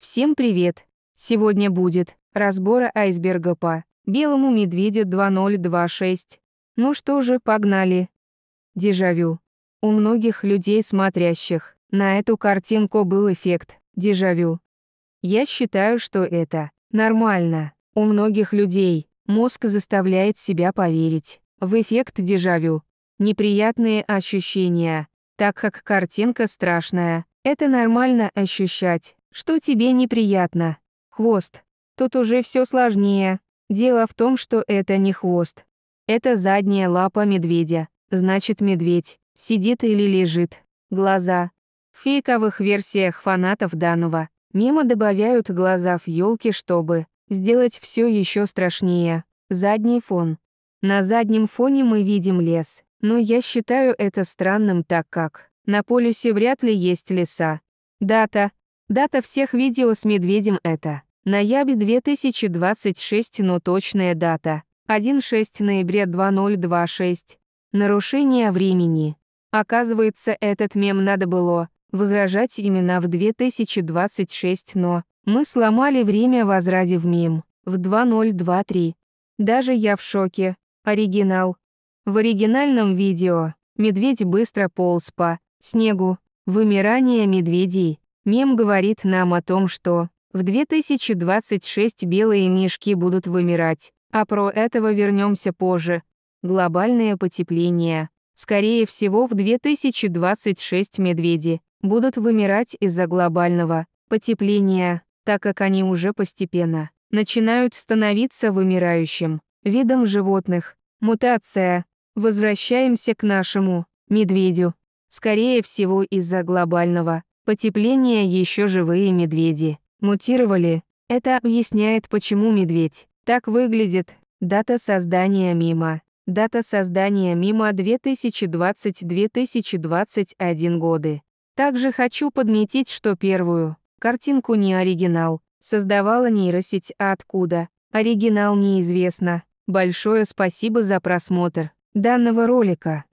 Всем привет! Сегодня будет разбор айсберга по Белому медведю 2026. Ну что же, погнали. Дежавю. У многих людей, смотрящих на эту картинку, был эффект дежавю. Я считаю, что это нормально. У многих людей мозг заставляет себя поверить в эффект дежавю. Неприятные ощущения, так как картинка страшная, это нормально ощущать что тебе неприятно. Хвост. Тут уже все сложнее. Дело в том, что это не хвост. Это задняя лапа медведя. Значит, медведь сидит или лежит. Глаза. В фейковых версиях фанатов данного мимо добавляют глаза в елки, чтобы сделать все еще страшнее. Задний фон. На заднем фоне мы видим лес, но я считаю это странным, так как на полюсе вряд ли есть леса. Дата Дата всех видео с медведем это ноябрь 2026, но точная дата 1-6 ноября 2026. Нарушение времени. Оказывается, этот мем надо было возражать именно в 2026, но мы сломали время возради в мем в 2023. Даже я в шоке. Оригинал. В оригинальном видео медведь быстро полз по снегу. Вымирание медведей. Мем говорит нам о том, что в 2026 белые мешки будут вымирать, а про этого вернемся позже. Глобальное потепление. Скорее всего, в 2026 медведи будут вымирать из-за глобального потепления, так как они уже постепенно начинают становиться вымирающим видом животных. Мутация. Возвращаемся к нашему медведю. Скорее всего, из-за глобального Потепление, еще живые медведи. Мутировали. Это объясняет, почему медведь. Так выглядит дата создания мимо. Дата создания мимо 2020-2021 годы. Также хочу подметить, что первую картинку не оригинал. Создавала нейросеть, а откуда? Оригинал неизвестно. Большое спасибо за просмотр данного ролика.